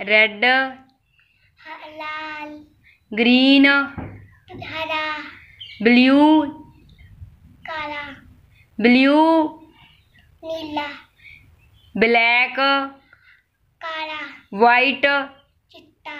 red लाल green हरा blue काला ब्लू नीला ब्लैक काला वाइट चिट्टा